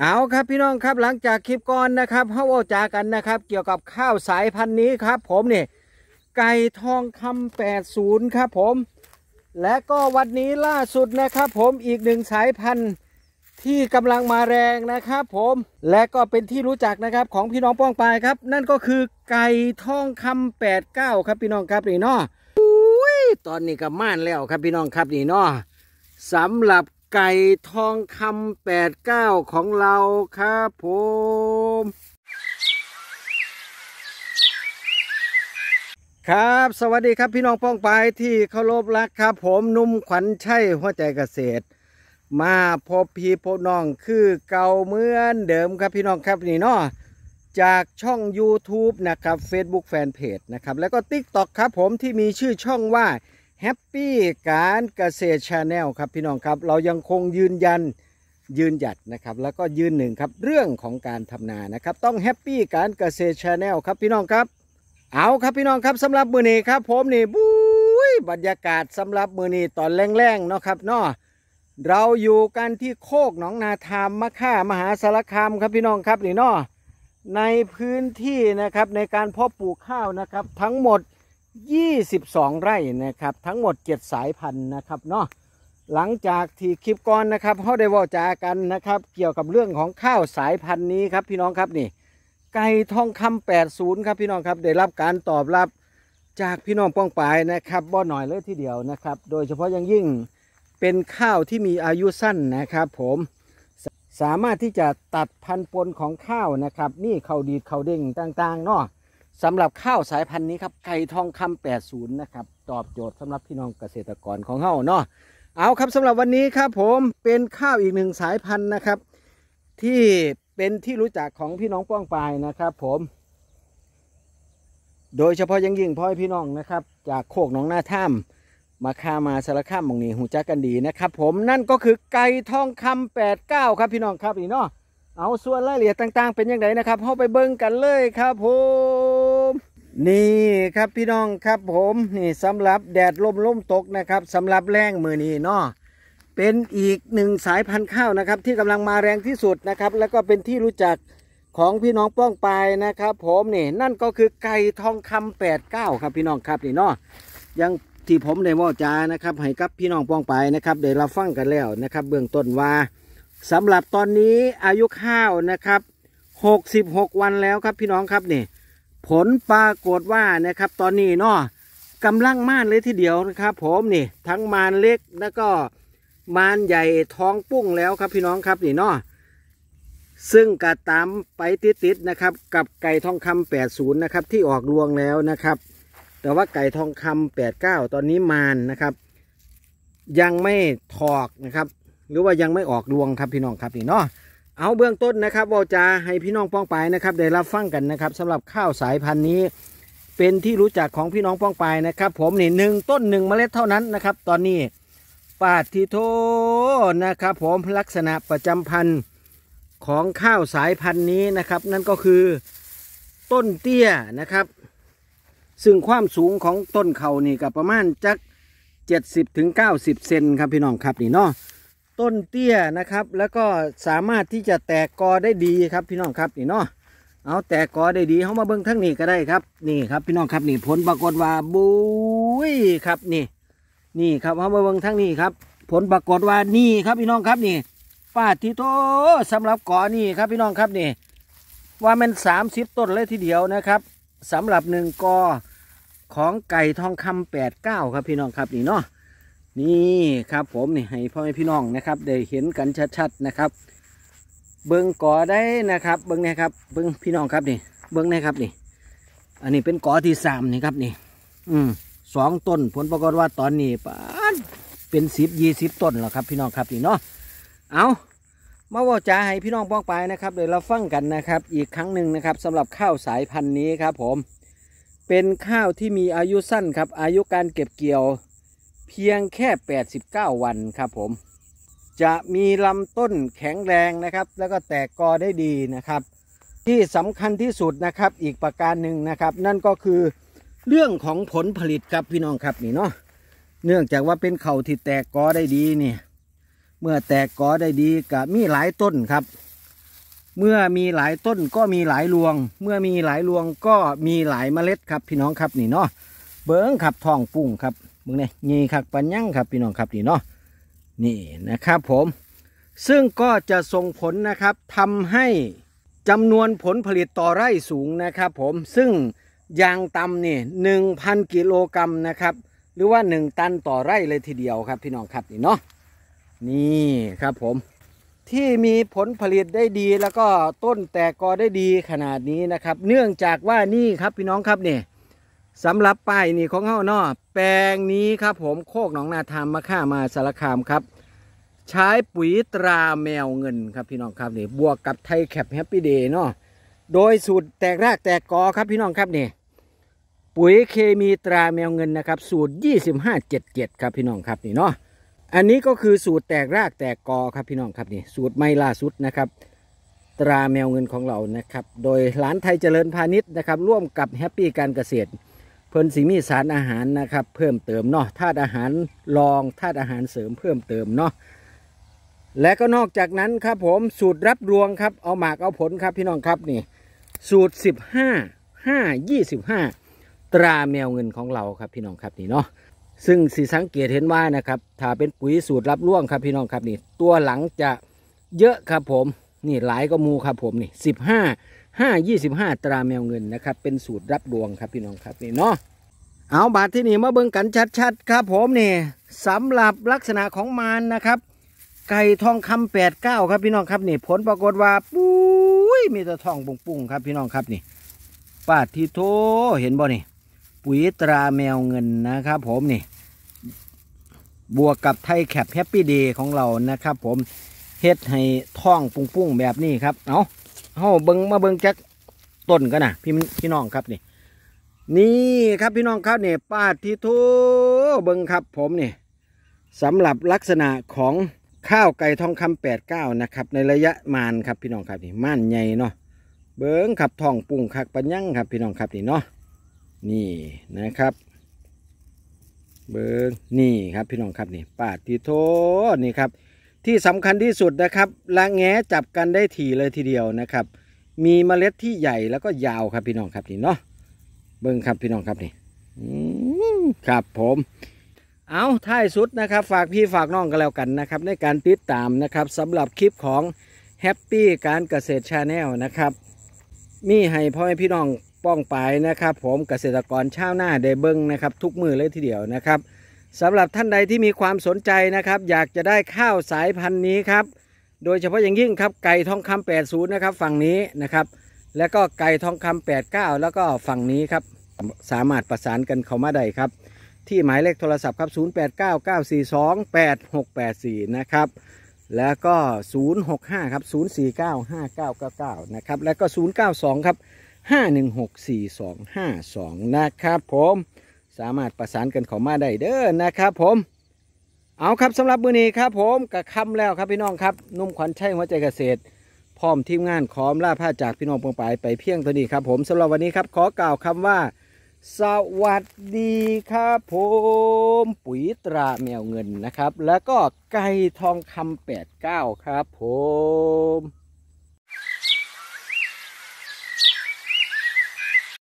เอาครับพี่น้องครับหลังจากคลิปก่อนนะครับเฮาเอาจากันนะครับ เกี่ยวกับข้าวสายพันธุ์นี้ครับผมเนี่ยไก่ทองคำ80ครับผมและก็วันนี้ล่าสุดนะครับ ผมอีกหนึ่งสายพันธุ์ที่กำลังมาแรงนะครับ ผมและก็เป็นที่รู้จักนะครับ ของพี่น้องป้องปลายครับ นั่นก็คือไก่ทองคำ89 ครับพี่น้องครับนี่เนาะอุ้ยตอนนี้ก็ม่านแล้วครับพี่น้องครับนี่เนาะสำหรับไก่ทองคำแปดเก้าของเราครับผม ครับ สวัสดีครับพี่น้องป้องปายที่เคารพรักครับ ผมนุ่มขวัญชัยหัวใจเกษตร มาพบพี่พบน้องคือเก่าเหมือนเดิมครับพี่น้องครับนี่เนาะจากช่อง YouTube นะครับ Facebook Fanpage นะครับ แล้วก็ TikTok ครับผมที่มีชื่อช่องว่าแฮปปี้การเกษตรชาแนลครับพี่น้องครับเรายังคงยืนยันยืนหยัดนะครับ แล้วก็ยืนหนึ่งครับเรื่องของการทำนานะครับต้องแฮปปี้การเกษตรชาแนลครับพี่น้องครับ เอาครับพี่น้องครับสำหรับมือนี้ครับผมนี่บู้ยบรรยากาศสำหรับมือนี้ตอนแรงๆเนาะครับเนาะเราอยู่กันที่โคกหนองนารามมะค่ามหาสารคามครับพี่น้องครับนี่เนาะในพื้นที่นะครับในการเพาะปลูกข้าวนะครับทั้งหมด22 ไร่นะครับทั้งหมด7สายพันธุ์นะครับเนาะหลังจากที่คลิปก่อนนะครับเขาได้ว่าจากันนะครับเกี่ยวกับเรื่องของข้าวสายพันธุ์นี้ครับพี่น้องครับนี่ไก่ทองคำ 80ครับพี่น้องครับได้รับการตอบรับจากพี่น้องป้องปายนะครับบ่หน่อยเลยทีเดียวนะครับโดยเฉพาะยังยิ่งเป็นข้าวที่มีอายุสั้นนะครับผมสามารถที่จะตัดพันธุ์ปนของข้าวนะครับนี่เขาดีดเขาเด้งต่างๆเนาะสำหรับข้าวสายพันธุ์นี้ครับไก่ทองคำ80นะครับตอบโจทย์สำหรับพี่น้องเกษตรกรของเฮาเนาะเอาครับสำหรับวันนี้ครับ ผมเป็นข้าวอีกหนึ่งสายพันธุ์นะครับ ที่เป็นที่รู้จักของพี่น้องป้องปายนะครับ ผม โดยเฉพาะยังยิ่งพ่อพี่น้องนะครับ จากโคกหนองหน้าถ้ำมาค่ามาสารข้ามมองนี้หูจักกันดีนะครับผมนั่นก็คือไก่ทองคำ89 ครับพี่น้องครับอีกเนาะเอาส่วนรายละเอียดต่าง ๆ เป็นยังไงนะครับเข้าไปเบิ้งกันเลยครับ ผม นี่ครับพี่น้องครับ ผมนี่สำหรับแดดลมลมตกนะครับสำหรับแรงมือนี้เนาะเป็นอีกหนึ่งสายพันธุ์ข้าวนะครับ ที่กำลังมาแรงที่สุดนะครับแล้วก็เป็นที่รู้จักของพี่น้องป้องไปนะครับ ผมนี่นั่นก็คือไก่ทองคำแปดเก้าครับพี่น้องครับนี่เนาะยังที่ผมได้ว่าจานะครับให้กับพี่น้องป้องไปนะครับได้รับฟังกันแล้วนะครับ เบื้องต้นว่าสำหรับตอนนี้อายุข้าวนะครับหกสิบหกวันแล้วครับพี่น้องครับนี่ผลปรากฏว่านะครับ ตอนนี้เนาะกำลังม่านเลยทีเดียวนะครับ ผมนี่ทั้งมานเล็กแล้วก็มานใหญ่ท้องปุ้งแล้วครับพี่น้องครับนี่เนาะซึ่งกระตามไปติดๆนะครับ กับไก่ทองคำแปดศูนย์นะครับที่ออกรวงแล้วนะครับ แต่ว่าไก่ทองคำแปดเก้าตอนนี้มานนะครับ ยังไม่ถอกนะครับหรือว่ายังไม่ออกรวงครับพี่น้องครับนี่เนาะเอาเบื้องต้นนะครับว่าจะให้พี่น้องป้องปายนะครับ ได้รับฟังกันนะครับ สำหรับข้าวสายพันธุ์นี้ เป็นที่รู้จักของพี่น้องป้องปายนะครับ ผมนี่หนึ่งต้นหนึ่งเมล็ดเท่านั้นนะครับ ตอนนี้ปาดทิโทนะครับ ผมลักษณะประจำพันธุ์ของข้าวสายพันธุ์นี้นะครับ นั่นก็คือต้นเตี้ยนะครับ ซึ่งความสูงของต้นเขานี่กับประมาณจัก70-90เซนครับพี่น้องครับนี่เนาะต้นเตี้ยนะครับ แล้วก็สามารถที่จะแตก กอได้ดีครับพี่น้องครับนี่เนาะเอาแตกกอได้ดีเขามาเบิ้งทั้งนี้ก็ได้ครับนี่ครับพี่น้องครับนี่ ผลปรากฏว่าบุ้ยครับนี่ นี่ครับเขามาเบิ้งทั้งนี้ครับ ผลปรากฏว่านี่ครับพี่น้องครับนี่ป้าทิโตสำหรับกอนี่ครับพี่น้องครับนี่ ว่ามันสามสิบต้นเลยทีเดียวนะครับสำหรับหนึ่งกอของไก่ทองคำแปดเก้าครับพี่น้องครับนี่เนาะนี่ครับผมนี่ให้พ่อแม่พี่น้องนะครับได้เห็นกันชัด ๆนะครับ เบิ้งก่อได้นะครับ เบิ้งนี่ครับเบิ้งพี่น้องครับนี่เบิ้งนี่ครับนี่ อันนี้เป็นก่อที่สามนี่ครับ นี่อืมสองต้นผลปรากฏว่าตอนนี้ปานเป็นสิบยี่สิบต้นแล้วครับ พี่น้องครับนี่เนาะเอามาว่าจะให้พี่น้องป้องไปนะครับเดี๋ยวเราฟังกันนะครับ อีกครั้งหนึ่งนะครับ สำหรับข้าวสายพันธุ์นี้ครับ ผม เป็นข้าวที่มีอายุสั้นครับอายุการเก็บเกี่ยวเพียงแค่ 89 วันครับผม จะมีลำต้นแข็งแรงนะครับ แล้วก็แตกกอได้ดีนะครับ ที่สำคัญที่สุดนะครับ อีกประการหนึ่งนะครับ นั่นก็คือเรื่องของผลผลิตครับพี่น้องครับนี่เนาะเนื่องจากว่าเป็นเข่าที่แตกกอได้ดีนี่เมื่อแตกกอได้ดีก็มีหลายต้นครับ เมื่อมีหลายต้นก็มีหลายรวง เมื่อมีหลายรวงก็มีหลายเมล็ดครับพี่น้องครับนี่เนาะเบิ้งขับทองปุ่งครับมึงเนี่ยนี่ครับปัญญังครับพี่น้องครับนี่เนาะนี่นะครับผม ซึ่งก็จะส่งผลนะครับทำให้จำนวนผลผลิตต่อไร่สูงนะครับผม ซึ่งยางตำนี่หนึ่งพันกิโลกรัมนะครับ หรือว่า 1 ตันต่อไร่เลยทีเดียวครับพี่น้องครับนี่เนาะนี่ครับผมที่มีผลผลิตได้ดีแล้วก็ต้นแตกกอได้ดีขนาดนี้นะครับ เนื่องจากว่านี่ครับพี่น้องครับเนี่ยสำหรับป้ายนี่ของเฮาเนาะแปลงนี้ครับผมโคกหนองนาธรมมาค่ามาสารคามครับ ใช้ปุ๋ยตราแมวเงินครับพี่น้องครับนี่บวกกับไทยแคปแฮปปี้เดย์เนาะโดยสูตรแตกรากแตกกอครับพี่น้องครับนี่ ปุ๋ยเคมีตราแมวเงินนะครับสูตร 2577 ครับพี่น้องครับนี่เนาะอันนี้ก็คือสูตรแตกรากแตกกอครับพี่น้องครับนี่สูตรไม่ล่าสุดนะครับตราแมวเงินของเรานะครับโดยร้านไทยเจริญพาณิชย์นะครับร่วมกับแฮปปี้การเกษตรพิ่นสีมีสารอาหารนะครับเพิ่มเติมเนาะธาตุอาหารรองธาตุอาหารเสริมเพิ่มเติมเนาะและก็นอกจากนั้นครับผมสูตรรับรวงครับ เอาหมากเอาผลครับพี่น้องครับนี่ สูตร 15 5 25 ตราแมวเงินของเราครับพี่น้องครับนี่เนาะซึ่งสีสังเกตเห็นว่านะครับถ้าเป็นปุ๋ยสูตรรับรวงครับพี่น้องครับนี่ ตัวหลังจะเยอะครับผม นี่หลายก็มูครับผมนี่ 15ห้ายี่สิบห้าตราแมวเงินนะครับ เป็นสูตรรับดวงครับพี่น้องครับ นี่เนาะเอาบาทที่นี่มาเบิ่งกันชัดๆ ครับ ผมนี่สำหรับลักษณะของมันนะครับ ไก่ทองคำแปดเก้าครับพี่น้องครับนี่ผลปรากฏว่าปุ้ยมีแต่ทองปุ่งๆครับพี่น้องครับนี่ ปาที่โทเห็นบ่นี่ ปุ๋ยตราแมวเงินนะครับผมนี่ บวกกับไทยแคปแฮปปี้เดย์ของเรานะครับ ผมเฮ็ดให้ทองปุ้งๆแบบนี้ครับเอา้าเฮาเบิ้งมาเบิ้งจักต้นกันนะพี่พี่น้องครับนี่นี่ครับพี่น้องครับเนี่ยป้าทิทูเบิ้งครับผมนี่สำหรับลักษณะของข้าวไก่ทองคำแปดเก้านะครับ ในระยะมานครับ พี่น้องครับนี่ม่านใหญ่เนาะเบิ้งขับทองปุ่งคักปัญญังครับ พี่น้องครับนี่เนาะนี่นะครับ เบิ้งนี่ครับพี่น้องครับนี่ป้าทิ่ทนี่ครับที่สำคัญที่สุดนะครับละแง้จับกันได้ถี่เลยทีเดียวนะครับ มีเมล็ดที่ใหญ่แล้วก็ยาวครับพี่น้องครับนี่เนาะเบิ้งครับพี่น้องครับนี่ครับผม เอาท้ายสุดนะครับ ฝากพี่ฝากน้องกันแล้วกันนะครับ ในการติดตามนะครับสำหรับคลิปของแฮปปี้การเกษตรชาแนลนะครับ มีให้พ่อแม่พี่น้องป้องไปนะครับ ผมเกษตรกรชาวหน้าได้เบิ้งนะครับ ทุกมือเลยทีเดียวนะครับสำหรับท่านใดที่มีความสนใจนะครับ อยากจะได้ข้าวสายพันธุ์นี้ครับ โดยเฉพาะอย่างยิ่งครับไก่ทองคำ80 นะครับ ฝั่งนี้นะครับ แล้วก็ไก่ทองคำ89 แล้วก็ฝั่งนี้ครับ สามารถประสานกันเข้ามาได้ครับ ที่หมายเลขโทรศัพท์ครับ0899428684 นะครับ แล้วก็ 065ครับ0495999 นะครับ แล้วก็ 092ครับ 5164252 นะครับ ผมสามารถประสานกันเข้ามาได้เด้อนะครับ ผม เอาครับสำหรับมือนี้ครับผมกระคำแล้วครับพี่น้องครับนุ่มขวัญชัยหัวใจเกษตร พร้อมทีมงานขอมล่าผ้าจากพี่น้องปงปายไปเพียงตัวนี้ครับผมสำหรับวันนี้ครับ ขอกล่าวคำว่า สวัสดีครับผม ปุ๋ยตราแมวเงินนะครับ แล้วก็ไก่ทองคำแปดเก้าครับผม